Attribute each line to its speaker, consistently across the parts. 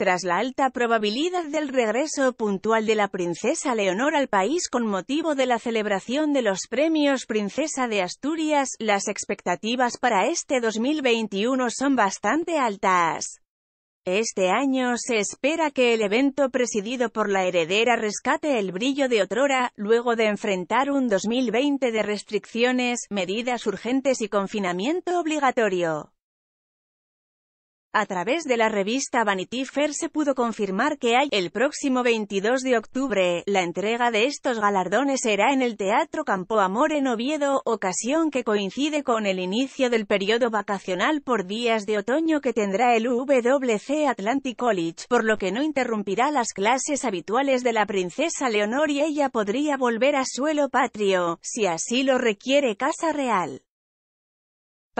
Speaker 1: Tras la alta probabilidad del regreso puntual de la princesa Leonor al país con motivo de la celebración de los premios Princesa de Asturias, las expectativas para este 2021 son bastante altas. Este año se espera que el evento presidido por la heredera rescate el brillo de otrora, luego de enfrentar un 2020 de restricciones, medidas urgentes y confinamiento obligatorio. A través de la revista Vanity Fair se pudo confirmar que hay, el próximo 22 de octubre, la entrega de estos galardones será en el Teatro Campo Amor en Oviedo, ocasión que coincide con el inicio del periodo vacacional por días de otoño que tendrá el WC Atlantic College, por lo que no interrumpirá las clases habituales de la princesa Leonor y ella podría volver a suelo patrio, si así lo requiere Casa Real.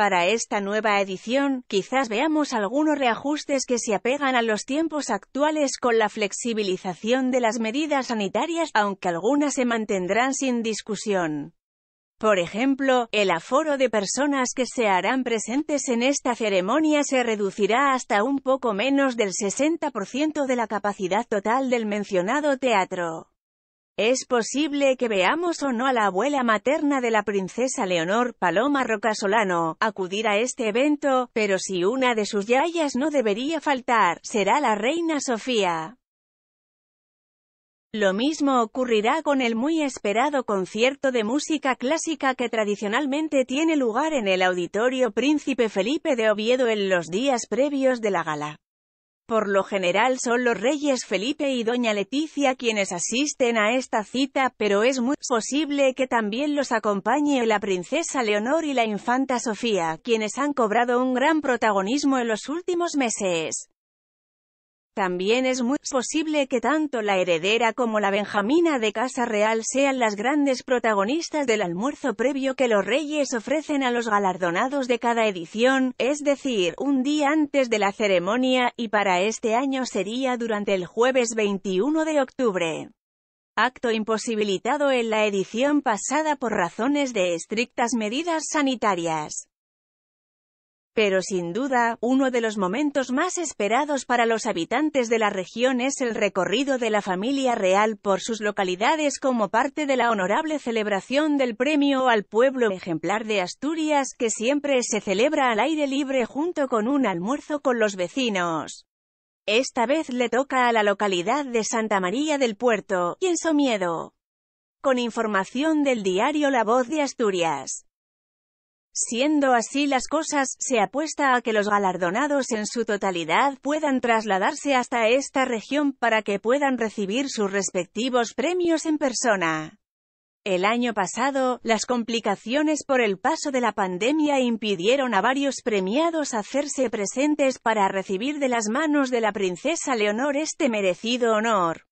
Speaker 1: Para esta nueva edición, quizás veamos algunos reajustes que se apegan a los tiempos actuales con la flexibilización de las medidas sanitarias, aunque algunas se mantendrán sin discusión. Por ejemplo, el aforo de personas que se harán presentes en esta ceremonia se reducirá hasta un poco menos del 60% de la capacidad total del mencionado teatro. Es posible que veamos o no a la abuela materna de la princesa Leonor, Paloma Rocasolano, acudir a este evento, pero si una de sus yayas no debería faltar, será la reina Sofía. Lo mismo ocurrirá con el muy esperado concierto de música clásica que tradicionalmente tiene lugar en el Auditorio Príncipe Felipe de Oviedo en los días previos de la gala. Por lo general son los reyes Felipe y doña Leticia quienes asisten a esta cita, pero es muy posible que también los acompañe la princesa Leonor y la infanta Sofía, quienes han cobrado un gran protagonismo en los últimos meses. También es muy posible que tanto la heredera como la benjamina de Casa Real sean las grandes protagonistas del almuerzo previo que los reyes ofrecen a los galardonados de cada edición, es decir, un día antes de la ceremonia, y para este año sería durante el jueves 21 de octubre acto imposibilitado en la edición pasada por razones de estrictas medidas sanitarias. Pero sin duda, uno de los momentos más esperados para los habitantes de la región es el recorrido de la familia real por sus localidades como parte de la honorable celebración del premio al pueblo ejemplar de Asturias que siempre se celebra al aire libre junto con un almuerzo con los vecinos. Esta vez le toca a la localidad de Santa María del Puerto, y en miedo. Con información del diario La Voz de Asturias. Siendo así las cosas, se apuesta a que los galardonados en su totalidad puedan trasladarse hasta esta región para que puedan recibir sus respectivos premios en persona. El año pasado, las complicaciones por el paso de la pandemia impidieron a varios premiados hacerse presentes para recibir de las manos de la princesa Leonor este merecido honor.